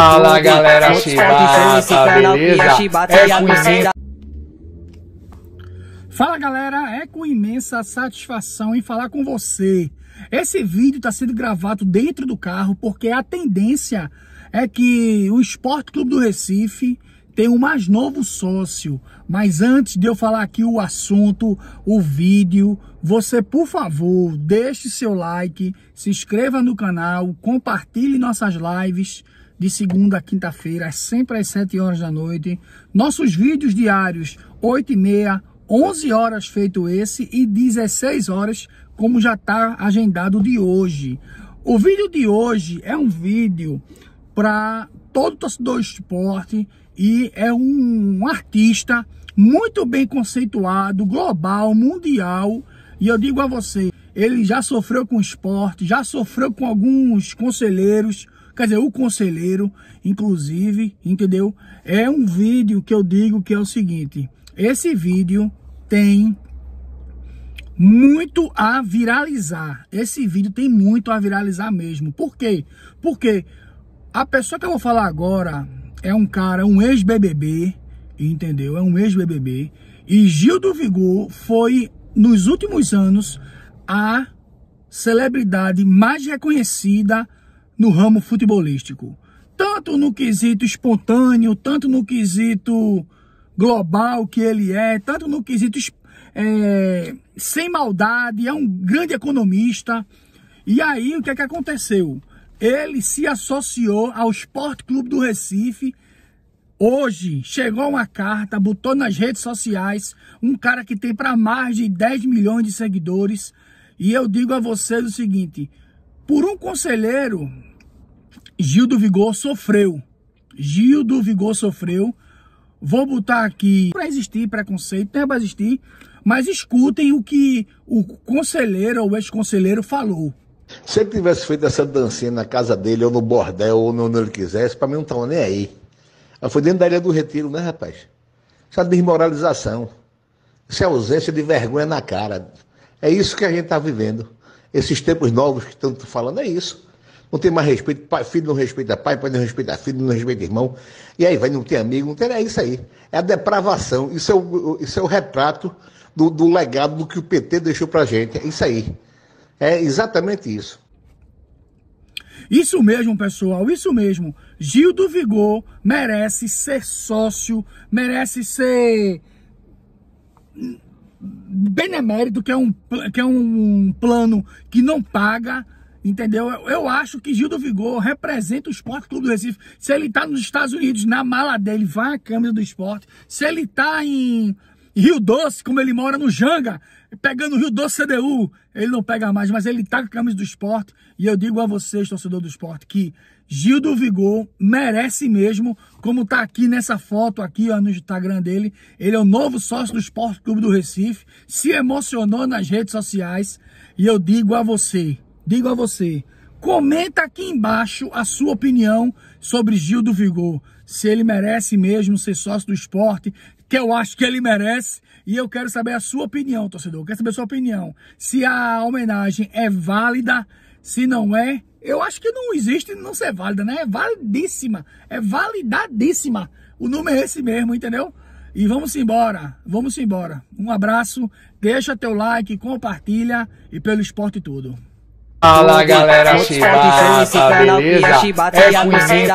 Fala galera, Chibata, beleza? É Fala galera, é com imensa satisfação em falar com você. Esse vídeo está sendo gravado dentro do carro porque a tendência é que o Esporte Clube do Recife tem um mais novo sócio. Mas antes de eu falar aqui o assunto, o vídeo, você, por favor, deixe seu like, se inscreva no canal, compartilhe nossas lives de segunda a quinta-feira, sempre às 7 horas da noite. Nossos vídeos diários, 8 e meia, 11 horas feito esse e 16 horas, como já está agendado de hoje. O vídeo de hoje é um vídeo para todo torcedor de esporte e é um, um artista muito bem conceituado, global, mundial. E eu digo a você, ele já sofreu com esporte, já sofreu com alguns conselheiros, Quer dizer, o conselheiro, inclusive, entendeu? É um vídeo que eu digo que é o seguinte: esse vídeo tem muito a viralizar. Esse vídeo tem muito a viralizar mesmo. Por quê? Porque a pessoa que eu vou falar agora é um cara, um ex-BBB, entendeu? É um ex-BBB. E Gil do Vigor foi, nos últimos anos, a celebridade mais reconhecida no ramo futebolístico. Tanto no quesito espontâneo, tanto no quesito global que ele é, tanto no quesito é, sem maldade, é um grande economista. E aí o que é que aconteceu? Ele se associou ao Esporte Clube do Recife. Hoje chegou uma carta, botou nas redes sociais um cara que tem para mais de 10 milhões de seguidores. E eu digo a vocês o seguinte: por um conselheiro, Gil do Vigor sofreu. Gil do Vigor sofreu. Vou botar aqui para existir preconceito, tem para existir, mas escutem o que o conselheiro ou ex-conselheiro falou. Se ele tivesse feito essa dancinha na casa dele, ou no bordel, ou onde ele quisesse, para mim não tava nem aí. Ela foi dentro da Ilha do Retiro, né, rapaz? Essa é desmoralização. essa é ausência de vergonha na cara. É isso que a gente está vivendo. Esses tempos novos que estão falando é isso. Não tem mais respeito, pai, filho não respeita pai, pai não respeita filho, não respeita irmão. E aí vai, não tem amigo, não tem. É isso aí. É a depravação. Isso é o, isso é o retrato do, do legado do que o PT deixou pra gente. É isso aí. É exatamente isso. Isso mesmo, pessoal, isso mesmo. Gil do Vigor merece ser sócio, merece ser benemérito, que é um, que é um plano que não paga, entendeu? Eu, eu acho que Gil do Vigor representa o Esporte Clube do Recife. Se ele está nos Estados Unidos, na mala dele, vai à Câmara do Esporte. Se ele está em Rio Doce, como ele mora no Janga, pegando o Rio Doce CDU, ele não pega mais, mas ele tá com a camisa do esporte. E eu digo a vocês, torcedor do esporte, que Gil do Vigor merece mesmo, como tá aqui nessa foto aqui, ó, no Instagram dele. Ele é o novo sócio do Esporte Clube do Recife, se emocionou nas redes sociais. E eu digo a você, digo a você, Comenta aqui embaixo a sua opinião sobre Gil do Vigor. Se ele merece mesmo ser sócio do esporte, que eu acho que ele merece. E eu quero saber a sua opinião, torcedor. Eu quero saber a sua opinião. Se a homenagem é válida, se não é, eu acho que não existe não ser válida, né? É validíssima. É validadíssima. O número é esse mesmo, entendeu? E vamos embora, vamos embora. Um abraço, deixa teu like, compartilha e pelo esporte tudo. Fala galera, Chibata, então, beleza? É